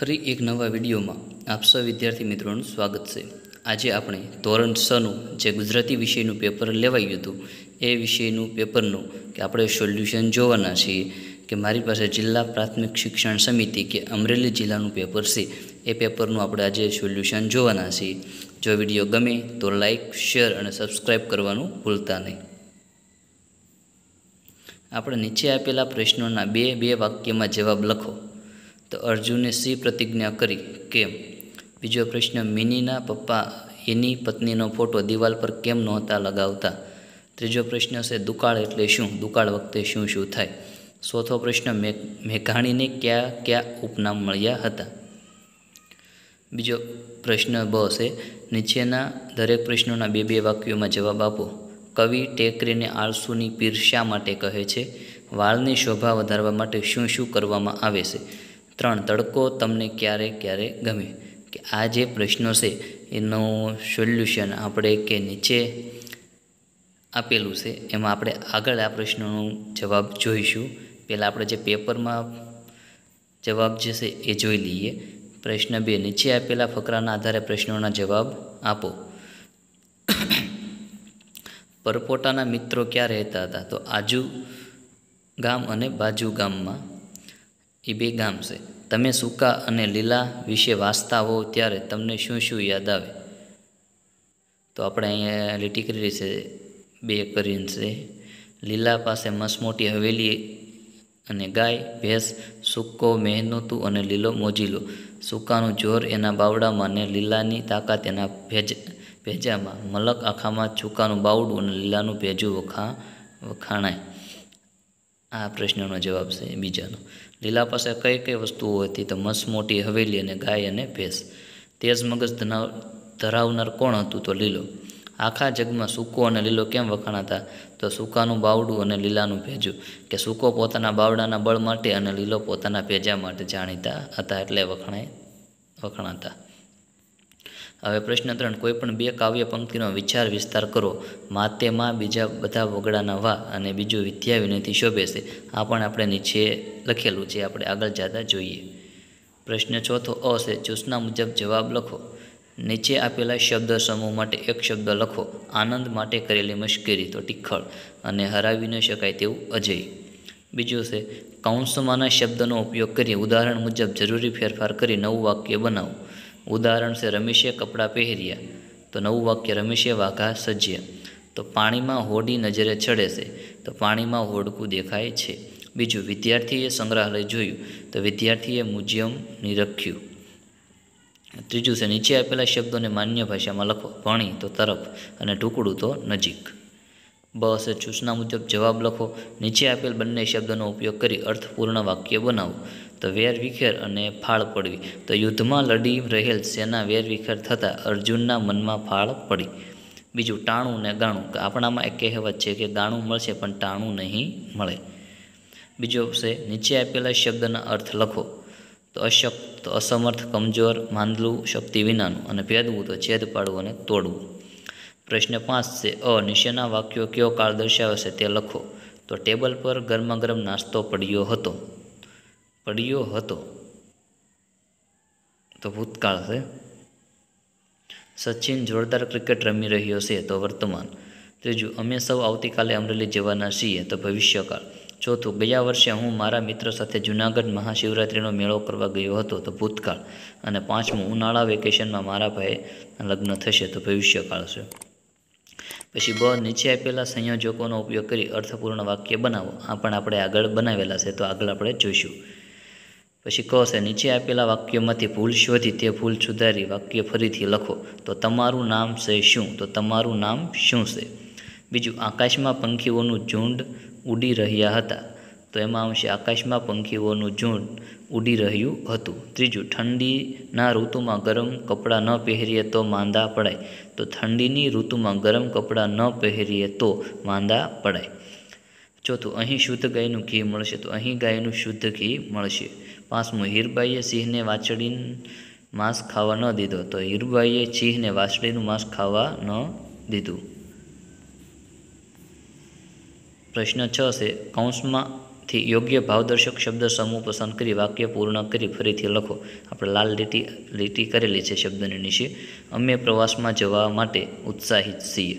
ફરી એક નવા વિડીયોમાં આપ સૌ વિદ્યાર્થી મિત્રોનું સ્વાગત છે આજે આપણે ધોરણ સનું જે ગુજરાતી વિષયનું પેપર લેવાયું હતું એ વિષયનું પેપરનું કે આપણે સોલ્યુશન જોવાના છીએ કે મારી પાસે જિલ્લા પ્રાથમિક શિક્ષણ સમિતિ કે અમરેલી જિલ્લાનું પેપર છે એ પેપરનું આપણે આજે સોલ્યુશન જોવાના છીએ જો વિડીયો ગમે તો લાઇક શેર અને સબસ્ક્રાઈબ કરવાનું ભૂલતા નહીં આપણે નીચે આપેલા પ્રશ્નોના બે બે વાક્યમાં જવાબ લખો તો અર્જુને સી પ્રતિજ્ઞા કરી કેમ બીજો પ્રશ્ન મિનીના પપ્પા એની પત્નીનો ફોટો દિવાલ પર કેમ નહોતા લગાવતા ત્રીજો પ્રશ્ન છે દુકાળ એટલે શું દુકાળ વખતે શું શું થાય ચોથો પ્રશ્ન મેઘાણીને કયા કયા ઉપનામ મળ્યા હતા બીજો પ્રશ્ન બ છે નીચેના દરેક પ્રશ્નોના બે બે વાક્યોમાં જવાબ આપો કવિ ટેકરીને આળસુની પીરસા માટે કહે છે વાળની શોભા વધારવા માટે શું શું કરવામાં આવે છે ત્રણ તડકો તમને ક્યારે ક્યારે ગમે કે આ જે પ્રશ્નો છે એનું સોલ્યુશન આપણે કે નીચે આપેલું છે એમાં આપણે આગળ આ પ્રશ્નોનો જવાબ જોઈશું પહેલાં આપણે જે પેપરમાં જવાબ જે છે એ જોઈ લઈએ પ્રશ્ન બે નીચે આપેલા ફકરાના આધારે પ્રશ્નોના જવાબ આપો પરપોટાના મિત્રો ક્યાં રહેતા હતા તો આજુ ગામ અને બાજુ ગામમાં એ બે ગામ છે તમે સૂકા અને લીલા વિશે વાંચતા હોવ ત્યારે તમને શું શું યાદ આવે તો આપણે અહીંયા લીટી કરેલી છે બે કરીને છે લીલા પાસે મસમોટી હવેલી અને ગાય ભેંસ સૂકો મહેનતું અને લીલો મોજીલો સૂકાનું જોર એના બાવડામાં અને લીલાની તાકાત એના ભેજ ભેજામાં મલક આખામાં ચૂકાનું બાવડું અને લીલાનું ભેજું વખા વખાણાય આ પ્રશ્નનો જવાબ છે બીજાનો લીલા પાસે કઈ કઈ વસ્તુઓ હતી તો મસ મોટી હવેલી અને ગાય અને ભેંસ તેજ મગજ ધરાવનાર કોણ હતું તો લીલો આખા જગમાં સૂકો અને લીલો કેમ વખાણાતા તો સૂકાનું બાવડું અને લીલાનું ભેજું કે સૂકો પોતાના બાવડાના બળ માટે અને લીલો પોતાના ભેજા માટે જાણીતા હતા એટલે વખણાય વખણાતા હવે પ્રશ્ન ત્રણ પણ બે કાવ્ય પંક્તિનો વિચાર વિસ્તાર કરો માતે માં બીજા બધા વગડાના વા અને બીજું વિદ્યા વિનયથી શોભે છે આ પણ આપણે નીચે લખેલું છે આપણે આગળ જતા જોઈએ પ્રશ્ન ચોથો અ છે ચૂસના મુજબ જવાબ લખો નીચે આપેલા શબ્દ સમૂહ માટે એક શબ્દ લખો આનંદ માટે કરેલી મુશ્કેલી તો ટીખળ અને હરાવી ન શકાય તેવું અજય બીજું છે કૌંસમાંના શબ્દનો ઉપયોગ કરી ઉદાહરણ મુજબ જરૂરી ફેરફાર કરી નવું વાક્ય બનાવો ઉદાહરણ છે રમેશે કપડાં પહેર્યા તો નવું વાક્ય રમેશે વાઘા સજ્યા તો પાણીમાં હોડી નજરે ચડે છે તો પાણીમાં હોડકું દેખાય છે બીજું વિદ્યાર્થીએ સંગ્રહાલય જોયું તો વિદ્યાર્થીએ મ્યુઝિયમ નિરખ્યું ત્રીજું છે નીચે આપેલા શબ્દોને માન્ય ભાષામાં લખો ભણી તો તરફ અને ટુકડું તો નજીક બસ સૂચના મુજબ જવાબ લખો નીચે આપેલ બંને શબ્દોનો ઉપયોગ કરી અર્થપૂર્ણ વાક્ય બનાવો તો વેરવિખેર અને ફાળ પડવી તો યુદ્ધમાં લડી રહેલ સેના વેરવિખેર થતાં અર્જુનના મનમાં ફાળ પડી બીજું ટાણું ને ગાણું આપણામાં એક કહેવત છે કે ગાણું મળશે પણ ટાણું નહીં મળે બીજો છે નીચે આપેલા શબ્દના અર્થ લખો તો અશક્ત અસમર્થ કમજોર માંદલું શક્તિ વિનાનું અને ભેદવું તો છેદ પાડવું અને તોડવું પ્રશ્ન પાંચ છે અ નીચેના વાક્યો કયો કાળ દર્શાવે છે તે લખો તો ટેબલ પર ગરમા ગરમ નાસ્તો પડ્યો હતો પડ્યો હતો તો ભૂતકાળ છે સચિન જોરદાર ક્રિકેટ રમી રહ્યો છે તો વર્તમાન ત્રીજું અમે સૌ આવતીકાલે અમરેલી જવાના છીએ તો ભવિષ્યકાળ ચોથું ગયા વર્ષે હું મારા મિત્ર સાથે જૂનાગઢ મહાશિવરાત્રિનો મેળો કરવા ગયો હતો તો ભૂતકાળ અને પાંચમું ઉનાળા વેકેશનમાં મારા ભાઈ લગ્ન થશે તો ભવિષ્યકાળ છે પછી બ નીચે આપેલા સંયોજકોનો ઉપયોગ કરી અર્થપૂર્ણ વાક્ય બનાવો આ પણ આપણે આગળ બનાવેલા છે તો આગળ આપણે જોઈશું પછી કહો છે નીચે આપેલા વાક્યમાંથી ભૂલ શોધી તે ભૂલ સુધારી વાક્ય ફરીથી લખો તો તમારું નામ છે શું તો તમારું નામ શું છે બીજું આકાશમાં પંખીઓનું ઝૂંડ ઉડી રહ્યા હતા તો એમાં આવશે આકાશમાં પંખીઓનું ઝૂંડ ઉડી રહ્યું હતું ત્રીજું ઠંડીના ઋતુમાં ગરમ કપડાં ન પહેરીએ તો માંદા પડાય તો ઠંડીની ઋતુમાં ગરમ કપડાં ન પહેરીએ તો માંદા પડાય ચોથું અહીં શુદ્ધ ગાયનું ઘી મળશે તો અહીં ગાયનું શુદ્ધ ઘી મળશે પાંચમું હીરભાઈએ સિંહને વાછડીનું માંસ ખાવા ન દીધો તો હીરબાઈએ સિંહને વાછડીનું માંસ ખાવા ન દીધું પ્રશ્ન છ છે કૌંસમાંથી યોગ્ય ભાવદર્શક શબ્દ સમૂહ પસંદ કરી વાક્ય પૂર્ણ કરી ફરીથી લખો આપણે લાલ લીટી લીટી કરેલી છે શબ્દને નીચે અમે પ્રવાસમાં જવા માટે ઉત્સાહિત છીએ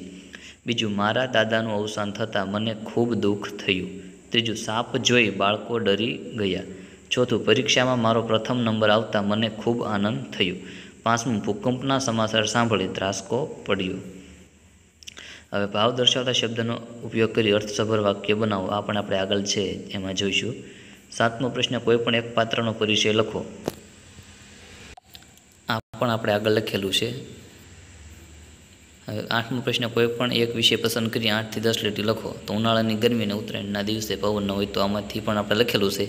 બીજું મારા દાદાનું અવસાન થતાં મને ખૂબ દુઃખ થયું ત્રીજું સાપ જોઈ બાળકો ડરી ગયા ચોથું પરીક્ષામાં મારો પ્રથમ નંબર આવતા મને ખૂબ આનંદ થયો પાંચમું ભૂકંપના સમાચાર સાંભળી ધ્રાસકો પડ્યો હવે ભાવ દર્શાવતા શબ્દનો ઉપયોગ કરી અર્થસભર વાક્ય બનાવો આ પણ આપણે આગળ છે એમાં જોઈશું સાતમો પ્રશ્ન કોઈપણ એક પાત્રનો પરિચય લખો આ પણ આપણે આગળ લખેલું છે આઠમો પ્રશ્ન કોઈ પણ એક વિષય પસંદ કરી આઠથી દસ લીટી લખો તો ઉનાળાની ગરમી અને ઉત્તરાયણના દિવસે પવન ન હોય તો આમાંથી પણ આપણે લખેલું છે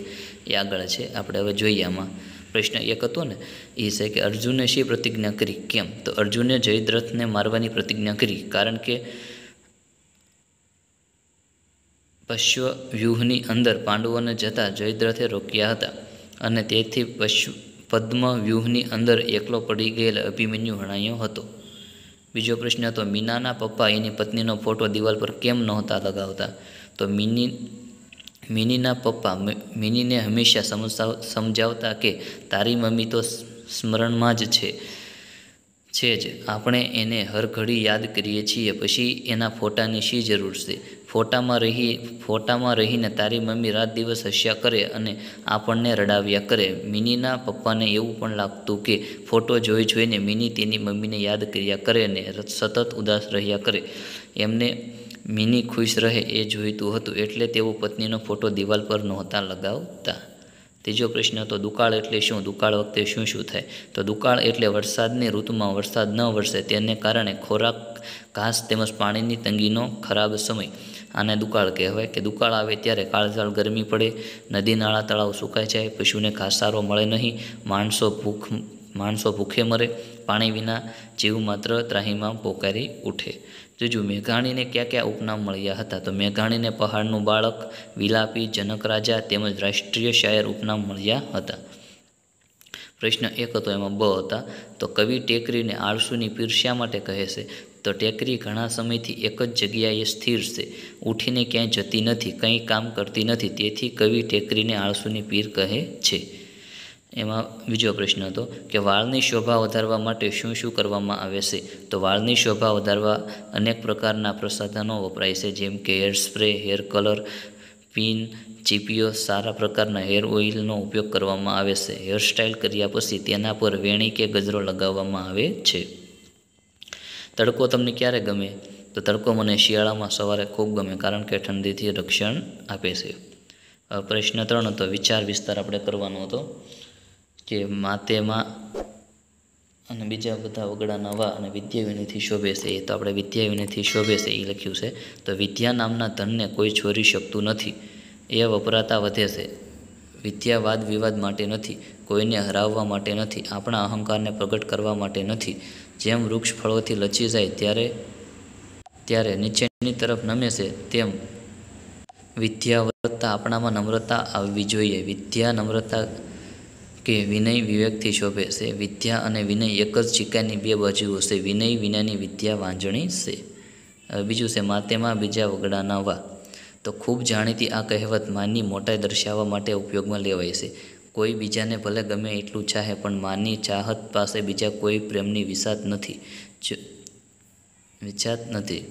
એ આગળ છે આપણે હવે જોઈએ આમાં પ્રશ્ન એક હતો ને એ છે કે અર્જુને શી પ્રતિજ્ઞા કરી કેમ તો અર્જુને જયદ્રથને મારવાની પ્રતિજ્ઞા કરી કારણ કે પશ્વ અંદર પાંડવોને જતા જયદ્રથે રોક્યા હતા અને તેથી પશ્વ પદ્મવ્યૂહની અંદર એકલો પડી ગયેલ અભિમન્યુ હણાયો હતો બીજો પ્રશ્ન હતો મીનાના પપ્પા એની પત્નીનો ફોટો દિવાલ પર કેમ નહોતા લગાવતા તો મિની મિનીના પપ્પા મિનીને હંમેશા સમજાવતા કે તારી મમ્મી તો સ્મરણમાં જ છે છે જ આપણે એને હર ઘડી યાદ કરીએ છીએ પછી એના ફોટાની શી જરૂર છે ફોટામાં રહી ફોટામાં રહીને તારી મમ્મી રાત દિવસ હસ્યા કરે અને આપણને રડાવ્યા કરે મિનીના પપ્પાને એવું પણ લાગતું કે ફોટો જોઈ જોઈને મિની તેની મમ્મીને યાદ કર્યા કરે અને સતત ઉદાસ રહ્યા કરે એમને મિની ખુશ રહે એ જોઈતું હતું એટલે તેઓ પત્નીનો ફોટો દિવાલ પર નહોતા લગાવતા ત્રીજો પ્રશ્ન તો દુકાળ એટલે શું દુકાળ વખતે શું શું થાય તો દુકાળ એટલે વરસાદની ઋતુમાં વરસાદ ન વરસે તેને કારણે ખોરાક ઘાસ તેમજ પાણીની તંગીનો ખરાબ સમય આને દુકાળ કહેવાય કે દુકાળ આવે ત્યારે કાળઝાળ ગરમી પડે નદી નાળા તળાવ સુકાઈ જાય પશુને ઘાસચારો મળે નહીં માણસો ભૂખ માણસો ભૂખે મરે પાણી વિના જીવ માત્ર ત્રાહીમાં પોકારી ઉઠે ત્રીજું મેઘાણીને ક્યાં ક્યાં ઉપનામ મળ્યા હતા તો મેઘાણીને પહાડનું બાળક વિલાપી જનક રાજા તેમજ રાષ્ટ્રીય શાયર ઉપનામ મળ્યા હતા પ્રશ્ન એક હતો એમાં બ હતા તો કવિ ટેકરીને આળસુની પીરસ્યા માટે કહે છે તો ટેકરી ઘણા સમયથી એક જ જગ્યાએ સ્થિર છે ઉઠીને ક્યાંય જતી નથી કંઈ કામ કરતી નથી તેથી કવિ ટેકરીને આળસુની પીર કહે છે એમાં બીજો પ્રશ્ન હતો કે વાળની શોભા વધારવા માટે શું શું કરવામાં આવે છે તો વાળની શોભા વધારવા અનેક પ્રકારના પ્રસાધનો વપરાય છે જેમ કે hair spray hair colour pin ચીપીઓ સારા પ્રકારના હેર ઓઇલનો ઉપયોગ કરવામાં આવે છે હેરસ્ટાઇલ કર્યા પછી તેના પર વેણી કે ગજરો લગાવવામાં આવે છે તડકો તમને ક્યારે ગમે તો તડકો મને શિયાળામાં સવારે ખૂબ ગમે કારણ કે ઠંડીથી રક્ષણ આપે છે પ્રશ્ન ત્રણ હતો વિચાર વિસ્તાર આપણે કરવાનો હતો કે માતેમાં અને બીજા બધા વગડા નવા અને વિદ્યા વિનયથી શોભે છે એ તો આપણે વિદ્યા વિનયથી શોભે છે એ લખ્યું છે તો વિદ્યા નામના ધનને કોઈ છોરી શકતું નથી એ વપરાતા વધે છે વિદ્યાવાદ વિવાદ માટે નથી કોઈને હરાવવા માટે નથી આપણા અહંકારને પ્રગટ કરવા માટે નથી જેમ વૃક્ષ ફળોથી લચી જાય ત્યારે ત્યારે નીચેની તરફ નમે છે તેમ વિદ્યાવત્તા આપણામાં નમ્રતા આવવી જોઈએ વિદ્યા નમ્રતા કે વિનય વિવેકથી શોભે છે વિદ્યા અને વિનય એક જ સિક્કાની બે બાજુઓ છે વિનય વિનાની વિદ્યા વાંજણી છે બીજું છે માતેમાં બીજા વગડાના નવા તો ખૂબ જાણીતી આ કહેવત માની મોટાઈ દર્શાવવા માટે ઉપયોગમાં લેવાય છે કોઈ બીજાને ભલે ગમે એટલું ચાહે પણ માની ચાહત પાસે બીજા કોઈ પ્રેમની વિસાત નથી વિચાત નથી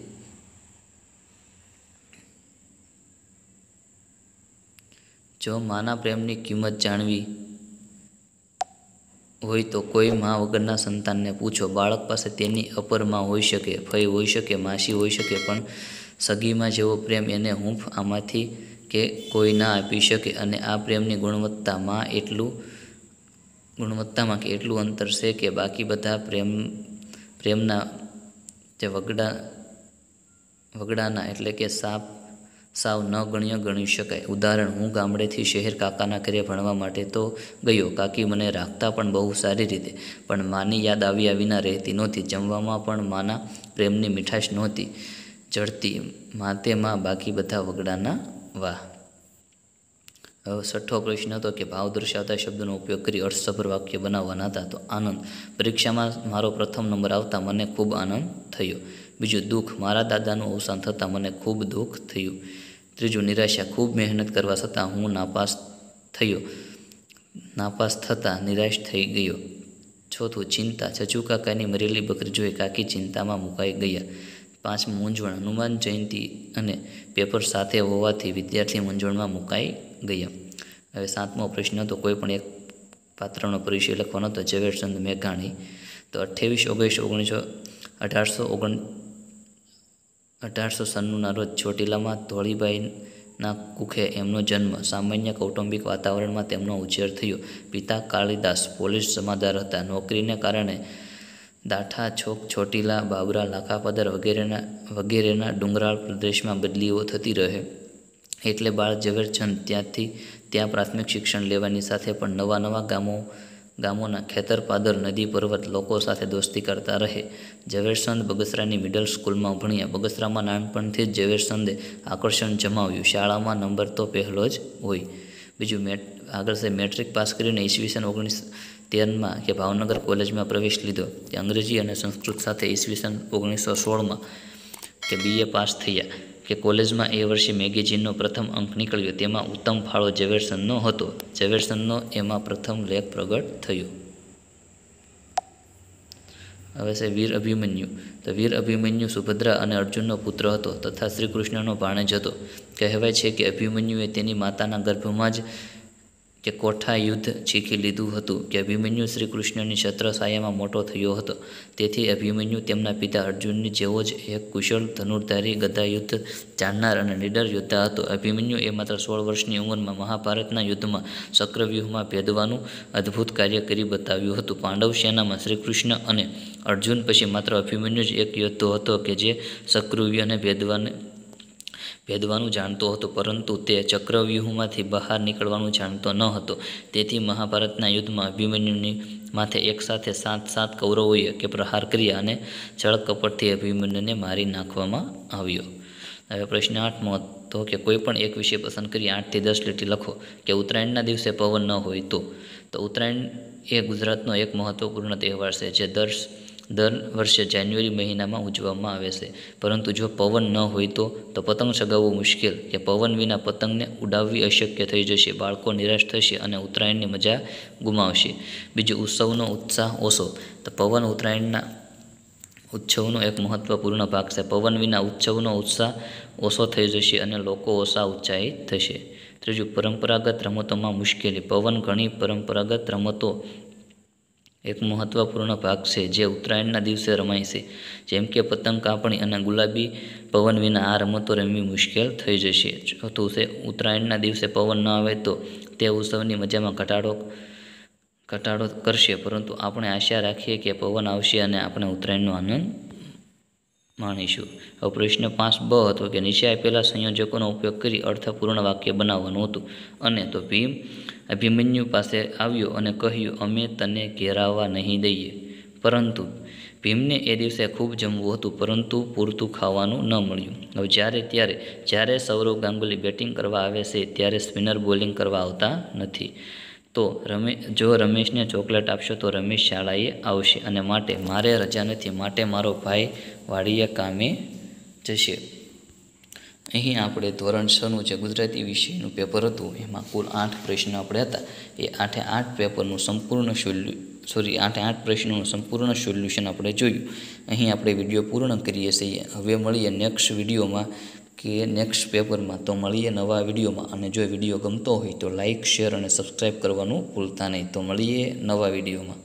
જો માના પ્રેમની કિંમત જાણવી હોય તો કોઈ મા વગરના સંતાનને પૂછો બાળક પાસે તેની અપર માં હોઈ શકે ફઈ હોઈ શકે માસી હોઈ શકે પણ સગીમાં જેવો પ્રેમ એને હૂંફ આમાંથી કે કોઈ ના આપી શકે અને આ પ્રેમની ગુણવત્તામાં એટલું ગુણવત્તામાં કે એટલું અંતર છે કે બાકી બધા પ્રેમ પ્રેમના જે વગડા વગડાના એટલે કે સાપ સાવ ન ગણ્ય ગણી શકાય ઉદાહરણ હું ગામડેથી શહેર કાકાના ઘરે ભણવા માટે તો ગયો કાકી મને રાખતા પણ બહુ સારી રીતે પણ માની યાદ આવ્યા વિના રહેતી નહોતી જમવામાં પણ માના પ્રેમની મીઠાશ નહોતી જડતી માતે માં બાકી બધા વગડાના વાહ હવે છઠ્ઠો પ્રશ્ન હતો કે ભાવ દર્શાવતા શબ્દનો ઉપયોગ કરી અર્થસભર વાક્ય બનાવવાના હતા તો આનંદ પરીક્ષામાં મારો પ્રથમ નંબર આવતા મને ખૂબ આનંદ થયો બીજું દુઃખ મારા દાદાનું અવસાન થતાં મને ખૂબ દુઃખ થયું ત્રીજું નિરાશા ખૂબ મહેનત કરવા છતાં હું નાપાસ થયો નાપાસ થતાં નિરાશ થઈ ગયો ચોથું ચિંતા ચચુ કાકાની મરેલી બકરી જોઈ કાકી ચિંતામાં મુકાઈ ગયા પાંચમી મૂંઝવણ હનુમાન જયંતિ અને પેપર સાથે હોવાથી વિદ્યાર્થી મૂંઝવણમાં મુકાઈ ગયા હવે સાતમો પ્રશ્ન હતો કોઈપણ એક પાત્રનો પરિચય લખવાનો હતો ઝવેરચંદ મેઘાણી તો અઠ્યાવીસ ઓગણીસ ઓગણીસો અઢારસો ઓગણ અઢારસો સન્નુના રોજ ચોટીલામાં ધોળીબાઈના કુખે એમનો જન્મ સામાન્ય કૌટુંબિક વાતાવરણમાં તેમનો ઉછેર થયો પિતા કાળીદાસ પોલીસ જમાદાર હતા નોકરીને કારણે દાઠા છોક છોટીલા બાબરા લાખાપદર વગેરેના વગેરેના ડુંગરાળ પ્રદેશમાં બદલીઓ થતી રહે એટલે બાળ ઝવેરચંદ ત્યાંથી ત્યાં પ્રાથમિક શિક્ષણ લેવાની સાથે પણ નવા નવા ગામો ગામોના ખેતરપાદર નદી પર્વત લોકો સાથે દોસ્તી કરતા રહે ઝવેરચંદ બગસરાની મિડલ સ્કૂલમાં ભણ્યા બગસરામાં નાનપણથી જ ઝવેરચંદે આકર્ષણ જમાવ્યું શાળામાં નંબર તો પહેલો જ હોય બીજું મેટ આગળ છે મેટ્રિક પાસ કરીને ઈસવીસન ઓગણીસ તેરમાં કે ભાવનગર કોલેજમાં પ્રવેશ લીધો તે અંગ્રેજી અને સંસ્કૃત સાથે ઈસવીસન ઓગણીસો સોળમાં તે બીએ પાસ થયા કે કોલેજમાં એ વર્ષે મેગેઝિનનો પ્રથમ અંક નીકળ્યો તેમાં ઉત્તમ ફાળો ઝવેરસનનો હતો ઝવેરસનનો એમાં પ્રથમ લેખ પ્રગટ થયો હવે છે વીર અભિમન્યુ તો વીર અભિમન્યુ સુભદ્રા અને અર્જુનનો પુત્ર હતો તથા શ્રીકૃષ્ણનો ભાણેજ હતો કહેવાય છે કે અભિમન્યુએ તેની માતાના ગર્ભમાં જ કે કોઠા યુદ્ધ શીખી લીધું હતું કે અભિમન્યુ શ્રીકૃષ્ણની કૃષ્ણની મોટો થયો હતો તેથી અભિમન્યુ તેમના પિતા અર્જુનની જેવો જ એક કુશળ ધનુર્ધારી યુદ્ધ જાણનાર અને નીડર યોદ્ધા હતો અભિમન્યુ એ માત્ર સોળ વર્ષની ઉંમરમાં મહાભારતના યુદ્ધમાં ચક્રવ્યૂહમાં ભેદવાનું અદ્ભુત કાર્ય કરી બતાવ્યું હતું પાંડવ સેનામાં શ્રીકૃષ્ણ અને અર્જુન પછી માત્ર અભિમન્યુ જ એક યોદ્ધો હતો કે જે ચક્રવ્યૂહને ભેદવાને ભેદવાનું જાણતો હતો પરંતુ તે ચક્રવ્યૂહમાંથી બહાર નીકળવાનું જાણતો ન હતો તેથી મહાભારતના યુદ્ધમાં અભિમન્યુની માથે એકસાથે સાત સાત કૌરવોએ કે પ્રહાર કર્યા અને જળકપટથી અભિમન્યુને મારી નાખવામાં આવ્યો હવે પ્રશ્ન આઠમો તો કે કોઈ પણ એક વિષય પસંદ કરી આઠથી દસ લીટી લખો કે ઉત્તરાયણના દિવસે પવન ન હોય તો તો ઉત્તરાયણ એ ગુજરાતનો એક મહત્વપૂર્ણ તહેવાર છે જે દર્શ દર વર્ષે જાન્યુઆરી મહિનામાં ઉજવવામાં આવે છે પરંતુ જો પવન ન હોય તો તો પતંગ સગાવવું મુશ્કેલ કે પવન વિના પતંગને ઉડાવવી અશક્ય થઈ જશે બાળકો નિરાશ થશે અને ઉત્તરાયણની મજા ગુમાવશે બીજો ઉત્સવનો ઉત્સાહ ઓછો તો પવન ઉત્તરાયણના ઉત્સવનો એક મહત્વપૂર્ણ ભાગ છે પવન વિના ઉત્સવનો ઉત્સાહ ઓછો થઈ જશે અને લોકો ઓછા ઉત્સાહિત થશે ત્રીજું પરંપરાગત રમતોમાં મુશ્કેલી પવન ઘણી પરંપરાગત રમતો એક મહત્વપૂર્ણ ભાગ છે જે ઉત્તરાયણના દિવસે રમાય છે જેમ કે પતંગ કાપણી અને ગુલાબી પવન વિના આ રમતો રમવી મુશ્કેલ થઈ જશે ચોથું છે ઉત્તરાયણના દિવસે પવન ન આવે તો તે ઉત્સવની મજામાં ઘટાડો ઘટાડો કરશે પરંતુ આપણે આશા રાખીએ કે પવન આવશે અને આપણે ઉત્તરાયણનો આનંદ માણીશું હવે પ્રશ્ન પાંચ બ હતો કે નીચે આપેલા સંયોજકોનો ઉપયોગ કરી અર્થપૂર્ણ વાક્ય બનાવવાનું હતું અને તો ભીમ અભિમન્યુ પાસે આવ્યો અને કહ્યું અમે તને ઘેરાવવા નહીં દઈએ પરંતુ ભીમને એ દિવસે ખૂબ જમવું હતું પરંતુ પૂરતું ખાવાનું ન મળ્યું હવે જ્યારે ત્યારે જ્યારે સૌરવ ગાંગુલી બેટિંગ કરવા આવે છે ત્યારે સ્પિનર બોલિંગ કરવા આવતા નથી તો રમે જો રમેશને ચોકલેટ આપશો તો રમેશ શાળાએ આવશે અને માટે મારે રજા નથી માટે મારો ભાઈ વાડીયા કામે જશે અહીં આપણે ધોરણ છનું જે ગુજરાતી વિષયનું પેપર હતું એમાં કુલ આઠ પ્રશ્નો આપણે હતા એ આઠે આઠ પેપરનું સંપૂર્ણ સોલ્યુ સોરી આઠે આઠ પ્રશ્નોનું સંપૂર્ણ સોલ્યુશન આપણે જોયું અહીં આપણે વિડીયો પૂર્ણ કરીએ છીએ હવે મળીએ નેક્સ્ટ વિડીયોમાં કે નેક્સ્ટ પેપરમાં તો મળીએ નવા વિડીયોમાં અને જો વિડીયો ગમતો હોય તો લાઇક શેર અને સબસ્ક્રાઈબ કરવાનું ભૂલતા નહીં તો મળીએ નવા વિડીયોમાં